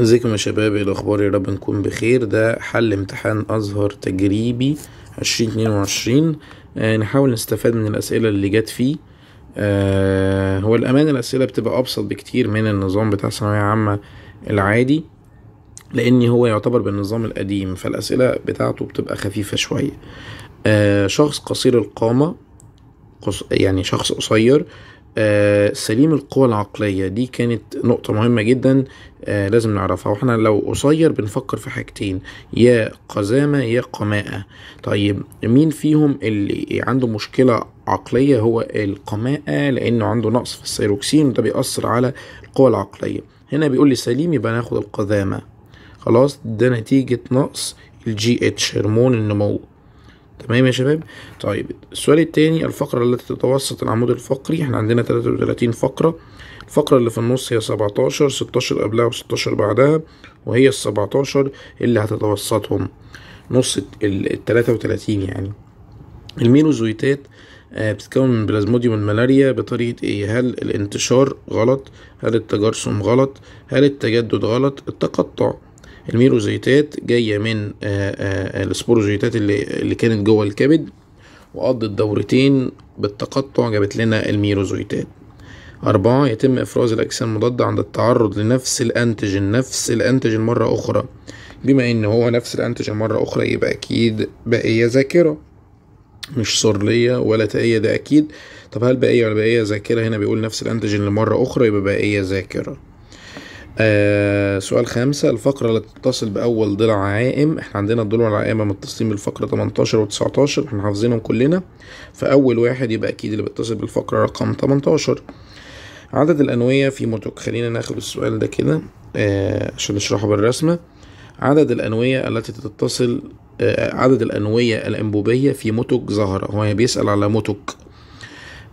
ازيكم يا شباب ايه الاخبار يا رب نكون بخير ده حل امتحان ازهر تجريبي عشرين اتنين وعشرين آه، نحاول نستفاد من الاسئله اللي جت فيه آه هو الامانه الاسئله بتبقى ابسط بكتير من النظام بتاع ثانويه عامه العادي لان هو يعتبر بالنظام القديم فالاسئله بتاعته بتبقى خفيفه شويه آه شخص قصير القامه يعني شخص قصير آه سليم القوى العقلية دي كانت نقطة مهمة جدا آه لازم نعرفها واحنا لو قصير بنفكر في حاجتين يا قزامة يا قماءة طيب مين فيهم اللي عنده مشكلة عقلية هو القماءة لأنه عنده نقص في السيروكسين وده بيأثر على القوى العقلية هنا بيقول لي سليم يبقى ناخد القذامة خلاص ده نتيجة نقص الجي اتش هرمون النمو تمام يا شباب طيب السؤال التاني الفقرة التي تتوسط العمود الفقري احنا عندنا تلاتة وتلاتين فقرة الفقرة اللي في النص هي سبعتاشر ستاشر قبلها وستاشر بعدها وهي السبعتاشر اللي هتتوسطهم نص ال وتلاتين يعني الميلوزويتات آه، بتتكون من بلازموديوم الملاريا بطريقة ايه هل الانتشار غلط هل التجرسم غلط هل التجدد غلط التقطع الميروزيتات جايه من آه، آه، آه، السبوروزيتات اللي اللي كانت جوه الكبد وقضت دورتين بالتقطع جابت لنا الميروزيتات أربعة يتم إفراز الأجسام المضادة عند التعرض لنفس الأنتجين نفس الأنتجين مرة أخرى بما إن هو نفس الأنتجين مرة أخرى يبقى أكيد بقية ذاكرة مش صرلية ولا تائية ده أكيد طب هل بقية ولا بقية ذاكرة هنا بيقول نفس الأنتجين لمرة أخرى يبقى بقية ذاكرة آه سؤال خمسة الفقرة اللي تتصل بأول ضلع عائم احنا عندنا الضلوع العائمة متصلين بالفقرة 18 و 19 احنا حافظينهم كلنا فأول واحد يبقى أكيد اللي بيتصل بالفقرة رقم 18 عدد الأنوية في متوك خلينا ناخد السؤال ده كده آه عشان نشرحه بالرسمة عدد الأنوية التي تتصل آه عدد الأنوية الأنبوبية في متوك زهرة هو بيسأل على متوك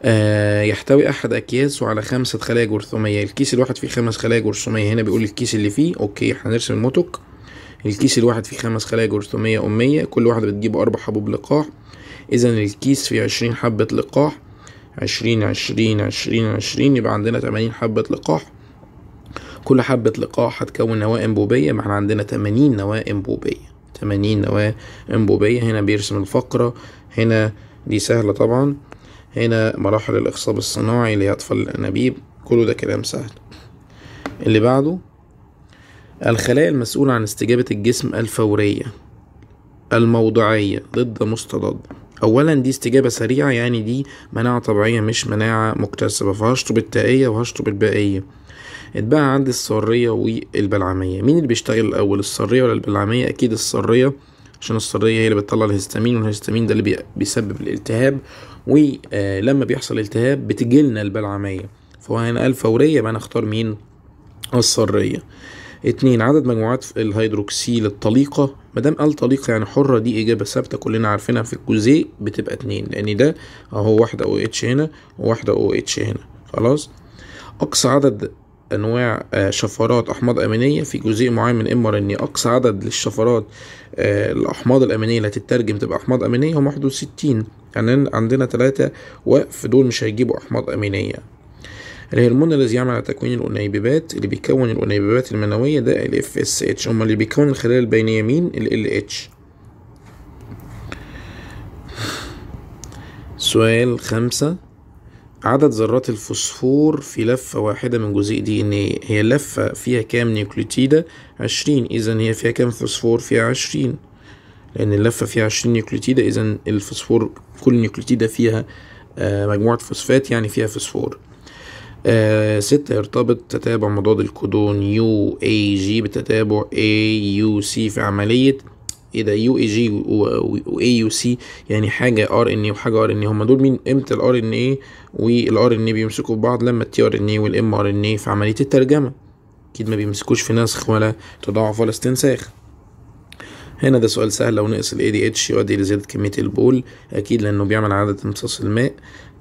آه، يحتوي احد اكياسه على خمسة خلايا جرثومية الكيس الواحد فيه خمس خلايا جرثومية هنا بيقول الكيس اللي فيه اوكي احنا هنرسم الموتوك الكيس الواحد فيه خمس خلايا جرثومية امية كل واحدة بتجيب اربع حبوب لقاح اذا الكيس فيه عشرين حبة لقاح عشرين عشرين عشرين عشرين يبقى عندنا تمانين حبة لقاح كل حبة لقاح هتكون نواة انبوبية ما احنا عندنا تمانين نواة انبوبية تمانين نواة انبوبية هنا بيرسم الفقرة هنا دي سهلة طبعا هنا مراحل الإخصاب الصناعي لأطفال الأنابيب كله ده كلام سهل اللي بعده الخلايا المسؤولة عن استجابة الجسم الفورية الموضعية ضد مستضاد أولا دي استجابة سريعة يعني دي مناعة طبيعية مش مناعة مكتسبة فهشطب التائية وهشطب البائية اتبقى عندي السرية والبلعمية مين اللي بيشتغل الأول السرية ولا البلعمية أكيد السرية عشان الصرية هي اللي بتطلع الهستامين والهستامين ده اللي بيسبب الالتهاب ولما آه، بيحصل التهاب بتجيلنا البلعمية فهو قال فورية بقى هنختار مين الصرية اتنين عدد مجموعات الهيدروكسيل الطليقة دام قال طليقة يعني حرة دي إجابة ثابتة كلنا عارفينها في الجزيء بتبقى اتنين لأن ده أهو واحدة أو اتش هنا وواحدة أو اتش هنا خلاص أقصى عدد انواع آه، شفرات احماض امينيه في جزيء معين من ام ار ان اقصى عدد للشفرات آه، الاحماض الامينيه اللي هتترجم تبقى احماض امينيه هم حدود 60 يعني عندنا ثلاثة وفي دول مش هيجيبوا احماض امينيه الهرمون الذي يعمل على تكوين الانيبيبات اللي بيكون الانيبيبات المنويه ده ال اف اس اتش هم اللي بيكون الخلايا البينيه مين ال ال اتش سؤال خمسة عدد ذرات الفوسفور في لفة واحدة من جزيء دي ان ايه هي لفة فيها كام نيوكليوتيدة عشرين اذا هي فيها كام فوسفور فيها عشرين لان اللفة فيها عشرين نيوكليوتيدة اذا الفوسفور كل نيوكليوتيدة فيها آه، مجموعة فوسفات يعني فيها فوسفور آه ستة يرتبط تتابع مضاد الكودون يو اي جي بتتابع اي يو سي في عملية ايه ده يو اي جي واي يو سي يعني حاجه ار ان اي وحاجه ار ان اي هم دول مين امتى الار ان اي والار ان اي بيمسكوا في بعض لما التي ار ان اي والام ار ان اي في عمليه الترجمه اكيد ما بيمسكوش في نسخ ولا تضاعف ولا استنساخ هنا ده سؤال سهل لو نقص دي ADH يؤدي لزيادة كمية البول أكيد لأنه بيعمل عدد امتصاص الماء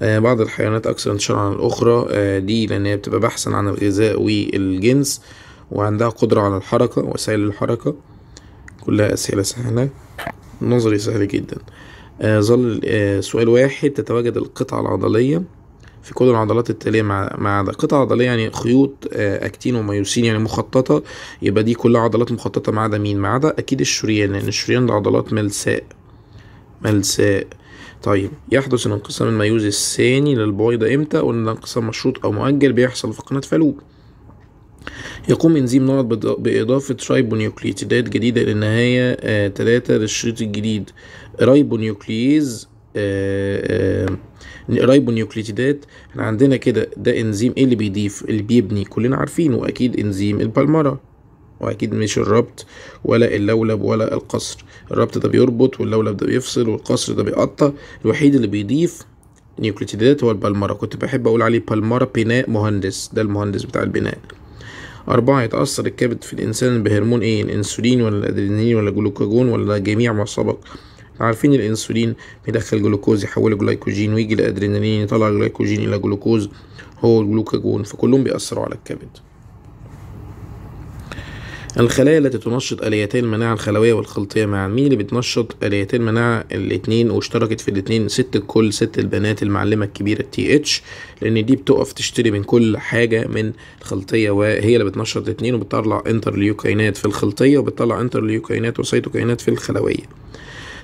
آه بعض الحيوانات أكثر انتشارا عن الأخرى آه دي لأن هي بتبقى بحثا عن الغذاء والجنس وعندها قدرة على الحركة وسائل الحركة كلها أسئلة سهلة نظري سهل جدا آه، ظل آه سؤال واحد تتواجد القطعة العضلية في كل العضلات التالية مع مع قطعة عضلية يعني خيوط آه أكتين وميوسين يعني مخططة يبقى دي كلها عضلات مخططة ما عدا مين ما عدا أكيد الشريان لأن الشريان ده عضلات ملساء ملساء طيب يحدث الانقسام الميوز الثاني للبويضة امتى قلنا انقسام مشروط او مؤجل بيحصل في قناة فالوب يقوم إنزيم نعط بإضافة ريبونيوكليتيدات جديدة للنهاية آه، تلاتة للشريط الجديد ريبونيوكليز آه، آه، ريبونيوكليتيدات احنا عندنا كده ده انزيم ايه اللي بيضيف اللي بيبني كلنا عارفين واكيد انزيم البلمره واكيد مش الربط ولا اللولب ولا القصر الربط ده بيربط واللولب ده بيفصل والقصر ده بيقطع الوحيد اللي بيضيف نيوكليتيدات هو البلمره كنت بحب اقول عليه بلمره بناء مهندس ده المهندس بتاع البناء أربعة يتأثر الكبد في الإنسان بهرمون إيه الإنسولين ولا الأدرينالين ولا الجلوكاجون ولا جميع ما سبق عارفين الانسولين بيدخل جلوكوز يحوله جلايكوجين ويجي الادرينالين يطلع الجلايكوجين الى جلوكوز هو الجلوكاجون فكلهم بيأثروا على الكبد الخلايا التي تنشط آليتين المناعة الخلوية والخلطية مع مين اللي بتنشط آليتين المناعة الاتنين واشتركت في الاتنين ست الكل ست البنات المعلمة الكبيرة تي اتش لان دي بتقف تشتري من كل حاجة من الخلطية وهي اللي بتنشط الاتنين وبتطلع انترليوكينات في الخلطية وبتطلع انترليوكينات وسيتوكينات في الخلوية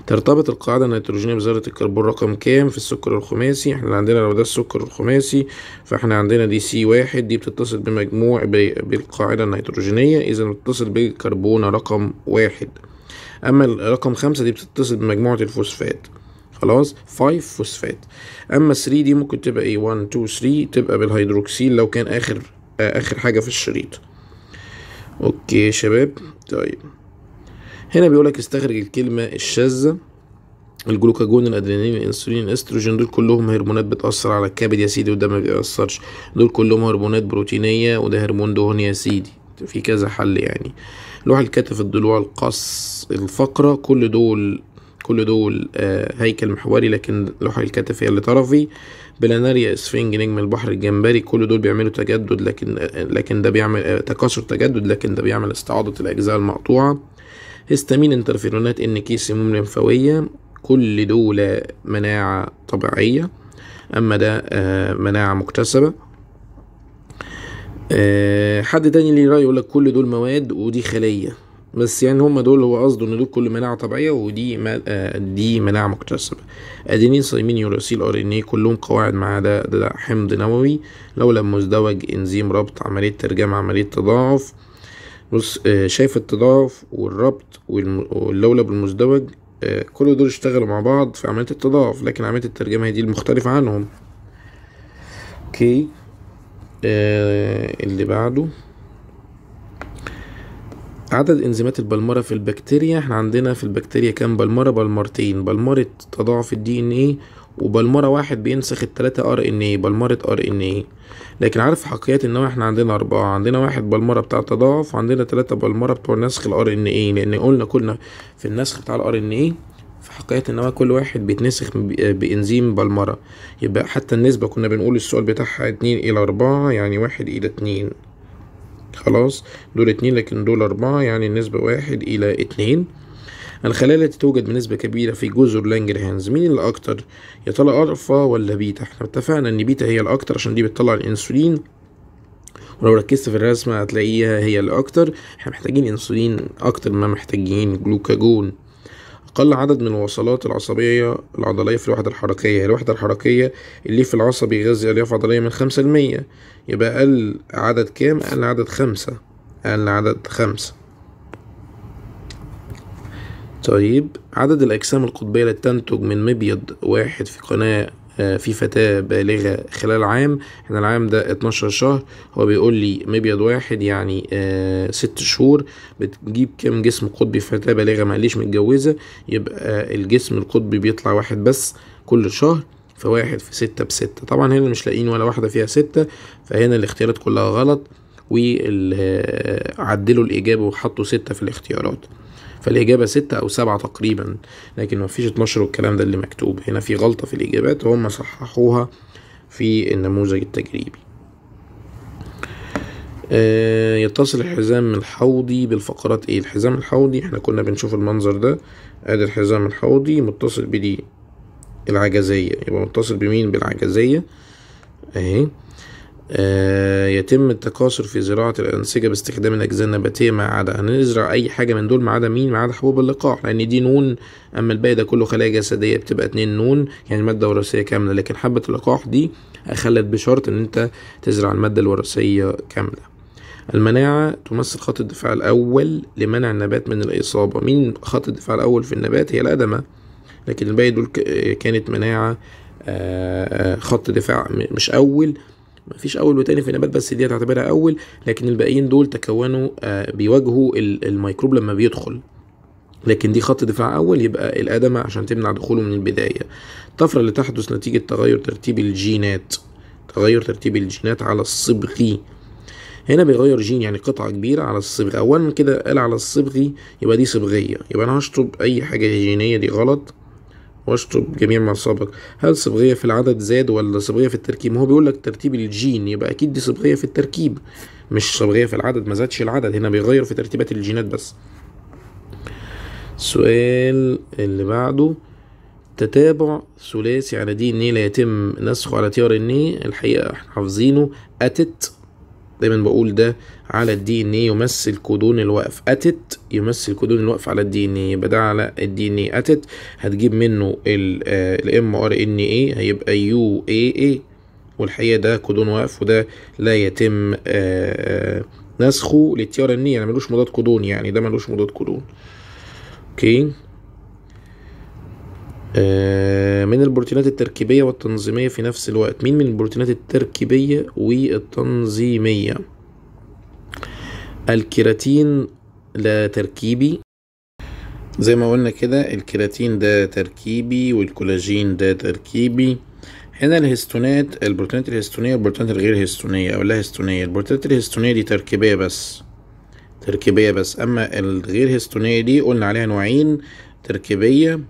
ترتبط القاعدة النيتروجينية بذرة الكربون رقم كام في السكر الخماسي احنا عندنا لو ده السكر الخماسي فاحنا عندنا دي سي واحد دي بتتصل بمجموع بالقاعدة النيتروجينية اذا بتتصل بالكربون رقم واحد اما رقم خمسة دي بتتصل بمجموعة الفوسفات خلاص 5 فوسفات اما 3 دي ممكن تبقى ايه 1 2 3 تبقى بالهيدروكسيل لو كان اخر اخر حاجه في الشريط اوكي شباب طيب هنا بيقول لك استخرج الكلمة الشاذة الجلوكاجون الادرينالين الانسولين الاستروجين دول كلهم هرمونات بتاثر على الكبد يا سيدي وده ما بيأثرش دول كلهم هرمونات بروتينيه وده هرمون دهون يا سيدي في كذا حل يعني لوح الكتف الضلوع القص الفقرة كل دول كل دول آه هيكل محوري لكن لوح الكتف هي اللي طرفي بلاناريا اسفنج نجم البحر الجمبري كل دول بيعملوا تجدد لكن آه، لكن ده بيعمل آه، تكاثر تجدد لكن ده بيعمل استعاضة الأجزاء المقطوعة هيستامين انترفيرونات ان كي سموم لمفاوية كل دول مناعة طبيعية اما ده آه، مناعة مكتسبة آه، حد تاني ليه رأي يقولك كل دول مواد ودي خلية بس يعني هما دول هو قصده ان دول كل مناعه طبيعيه ودي ما آه، دي مناعه مكتسبه ادينين سايمين يوراسيل ار ان اي كلهم قواعد مع ده, ده, حمض نووي لو لم مزدوج انزيم ربط عمليه ترجمه عمليه تضاعف بص آه، شايف التضاعف والربط واللولب المزدوج آه، كل دول اشتغلوا مع بعض في عملية التضاعف لكن عملية الترجمة هي دي المختلفة عنهم اوكي آه، اللي بعده عدد انزيمات البلمرة في البكتيريا احنا عندنا في البكتيريا كام بلمرة بلمرتين بلمرة تضاعف الدي ان ايه وبلمرة واحد بينسخ التلاتة ار ان اي بلمرة ار ان اي لكن عارف حقيقة ان احنا عندنا اربعة عندنا واحد بلمرة بتاع التضاعف وعندنا تلاتة بلمرة بتوع نسخ الار ان اي لان قلنا كنا في النسخ بتاع الار ان اي في حقيقة النواه كل واحد بيتنسخ بإنزيم بلمرة يبقى حتى النسبة كنا بنقول السؤال بتاعها اتنين إلى أربعة يعني واحد إلى اتنين خلاص دول اتنين لكن دول أربعة يعني النسبة واحد إلى اتنين الخلايا التي توجد بنسبة كبيرة في جزر لانجرهانز مين اللي أكتر يا ترى ألفا ولا بيتا احنا اتفقنا إن بيتا هي الأكتر عشان دي بتطلع الأنسولين ولو ركزت في الرسمة هتلاقيها هي الأكتر احنا محتاجين أنسولين أكتر ما محتاجين جلوكاجون أقل عدد من الوصلات العصبية العضلية في الوحدة الحركية الوحدة الحركية اللي في العصب يغذي ألياف عضلية من خمسة المية يبقى أقل عدد كام؟ أقل عدد خمسة أقل عدد خمسة طيب عدد الأجسام القطبية اللي تنتج من مبيض واحد في قناة آه، في فتاة بالغة خلال عام احنا العام ده 12 شهر هو بيقول لي مبيض واحد يعني آه، ست شهور بتجيب كام جسم قطبي في فتاة بالغة معليش متجوزة يبقى آه، الجسم القطبي بيطلع واحد بس كل شهر فواحد في ستة بستة طبعا هنا مش لاقيين ولا واحدة فيها ستة فهنا الاختيارات كلها غلط وعدلوا الإجابة وحطوا ستة في الاختيارات فالإجابة ستة أو سبعة تقريبا لكن مفيش اتناشر والكلام ده اللي مكتوب هنا في غلطة في الإجابات هم صححوها في النموذج التجريبي آه يتصل الحزام الحوضي بالفقرات ايه الحزام الحوضي احنا كنا بنشوف المنظر ده ادي الحزام الحوضي متصل بدي العجزية يبقى متصل بمين بالعجزية اهي آه، يتم التكاثر في زراعة الأنسجة باستخدام الأجزاء النباتية ما عدا هنزرع أي حاجة من دول ما عدا مين ما عدا حبوب اللقاح لأن دي نون أما الباقي ده كله خلايا جسدية بتبقى اتنين نون يعني مادة وراثية كاملة لكن حبة اللقاح دي أخلت بشرط إن أنت تزرع المادة الوراثية كاملة المناعة تمثل خط الدفاع الأول لمنع النبات من الإصابة مين خط الدفاع الأول في النبات هي الأدمة لكن الباقي دول كانت مناعة آه، آه، خط دفاع مش أول ما فيش اول وتاني في النبات بس دي هتعتبرها اول لكن الباقيين دول تكونوا آه، بيواجهوا الميكروب لما بيدخل لكن دي خط دفاع اول يبقى الادمه عشان تمنع دخوله من البدايه الطفره اللي تحدث نتيجه تغير ترتيب الجينات تغير ترتيب الجينات على الصبغي هنا بيغير جين يعني قطعة كبيرة على الصبغي أولا كده قال على الصبغي يبقى دي صبغية يبقى أنا هشطب أي حاجة جينية دي غلط واشطب جميع ما اصابك هل صبغية في العدد زاد ولا صبغية في التركيب ما هو بيقول لك ترتيب الجين يبقى اكيد دي صبغية في التركيب مش صبغية في العدد ما زادش العدد هنا بيغير في ترتيبات الجينات بس السؤال اللي بعده تتابع ثلاثي على دي ان إيه لا يتم نسخه على تي ار ان إيه؟ الحقيقه احنا حافظينه اتت دايما بقول ده على الدي ان ايه يمثل كودون الوقف اتت يمثل كودون الوقف على الدي ان ايه يبقى ده على الدي ان ايه اتت هتجيب منه الام آه، ار ان ايه هيبقى يو اي اي والحقيقه ده كودون واقف وده لا يتم آه، آه، نسخه للتي ار ان اي يعني ملوش مضاد كودون يعني ده ملوش مضاد كودون اوكي آه، من البروتينات التركيبية والتنظيمية في نفس الوقت مين من البروتينات التركيبية والتنظيمية الكيراتين لا تركيبي زي ما قلنا كده الكيراتين ده تركيبي والكولاجين ده تركيبي هنا الهستونات البروتينات الهستونية والبروتينات الغير هستونية أو لا هستونية البروتينات الهستونية دي تركيبية بس تركيبية بس أما الغير هستونية دي قلنا عليها نوعين تركيبية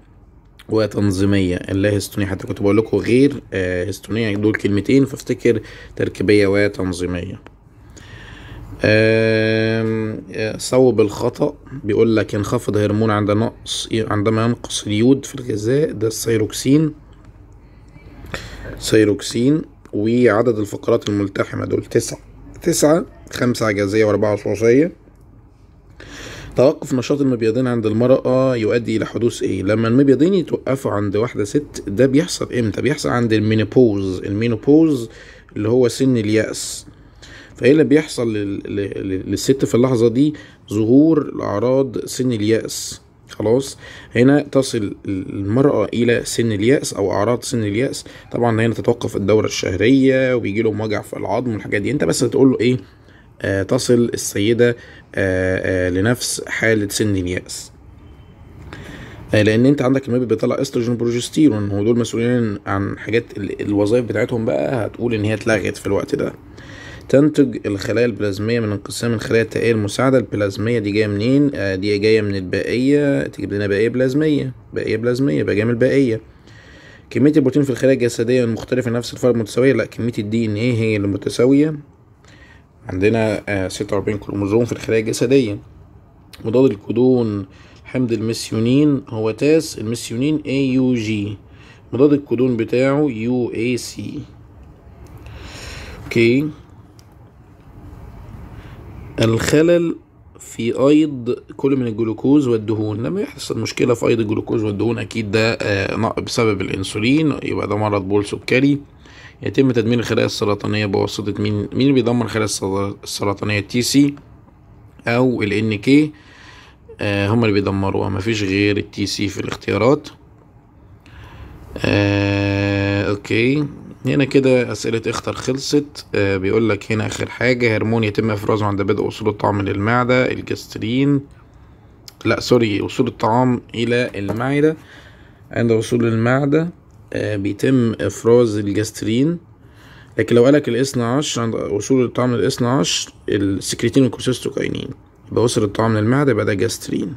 وتنظيميه اللا هستونيه حتى كنت بقول لكم غير هستونيه آه، دول كلمتين فافتكر تركيبيه وتنظيميه صوب آه، الخطأ بيقول لك ينخفض هرمون عند نقص عندما ينقص اليود في الغذاء ده السيروكسين سيروكسين وعدد الفقرات الملتحمة دول تسعة تسعة خمسة عجازية وأربعة صوصية توقف نشاط المبيضين عند المرأة يؤدي إلى حدوث إيه؟ لما المبيضين يتوقفوا عند واحدة ست ده بيحصل إمتى؟ بيحصل عند المينوبوز المينوبوز اللي هو سن اليأس فإيه اللي بيحصل للست في اللحظة دي؟ ظهور أعراض سن اليأس خلاص هنا تصل المرأة إلى سن اليأس أو أعراض سن اليأس طبعا هنا تتوقف الدورة الشهرية وبيجي لهم وجع في العظم والحاجات دي أنت بس هتقول له إيه آه، تصل السيدة آه، آه، لنفس حالة سن اليأس لان انت عندك المبيض بيطلع استروجين وبروجستيرون ودول مسؤولين عن حاجات الوظائف بتاعتهم بقى هتقول ان هي اتلغت في الوقت ده تنتج الخلايا البلازميه من انقسام الخلايا التائيه المساعده البلازميه دي جايه منين دي جايه من الباقية تجيب لنا باقية بلازميه باقية بلازميه بقى جايه من الباقية. كميه البروتين في الخلايا الجسديه المختلفه نفس الفرق متساويه لا كميه الدي ان ايه هي اللي متساويه عندنا آه، ستة وأربعين كروموزوم في الخلايا الجسدية مضاد الكودون حمض الميسيونين هو تاس الميسيونين اي جي مضاد الكودون بتاعه يو اي سي اوكي الخلل في ايض كل من الجلوكوز والدهون لما يحصل مشكله في ايض الجلوكوز والدهون اكيد ده آه، بسبب الانسولين يبقى ده مرض بول سكري يتم تدمير الخلايا السرطانية بواسطة مين مين اللي بيدمر الخلايا السرطانية التي سي أو ال ان آه، كي هما اللي بيدمروها مفيش غير التي سي في الاختيارات آه اوكي هنا كده أسئلة اختر خلصت آه بيقولك هنا آخر حاجة هرمون يتم إفرازه عند بدء وصول الطعام للمعدة الجسترين لا سوري وصول الطعام إلى المعدة عند وصول المعدة آه، بيتم افراز الجاسترين لكن لو قالك الاس 12 عند وصول الطعام للاس 12 السكريتين والكورتيستوكاينين يبقى وصل الطعام للمعده يبقى ده جاسترين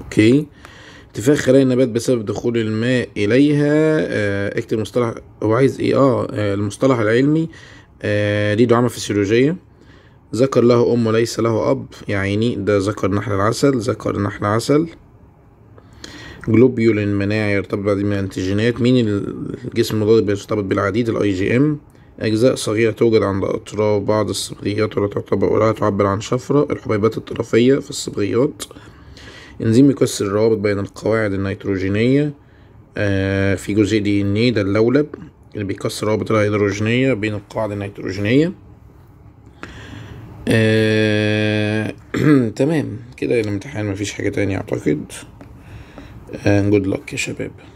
اوكي اتفاق خلايا النبات بسبب دخول الماء اليها اه اكتب مصطلح هو عايز ايه اه, آه، المصطلح العلمي اه ليه دعامه فسيولوجيه ذكر له ام وليس له اب يعني ده ذكر نحل العسل ذكر نحل عسل جلوبيولين مناعي يرتبط بعديد من الانتيجينات مين الجسم المضاد بيرتبط بالعديد الاي جي ام أجزاء صغيرة توجد عند أطراف بعض الصبغيات ولا تعتبر ولا تعبر عن شفرة الحبيبات الطرفية في الصبغيات إنزيم يكسر الروابط بين القواعد النيتروجينية آه في جزء دي ان ايه ده اللولب اللي بيكسر روابط الهيدروجينية بين القواعد النيتروجينية آه تمام كده الامتحان مفيش حاجة تانية أعتقد and good luck يا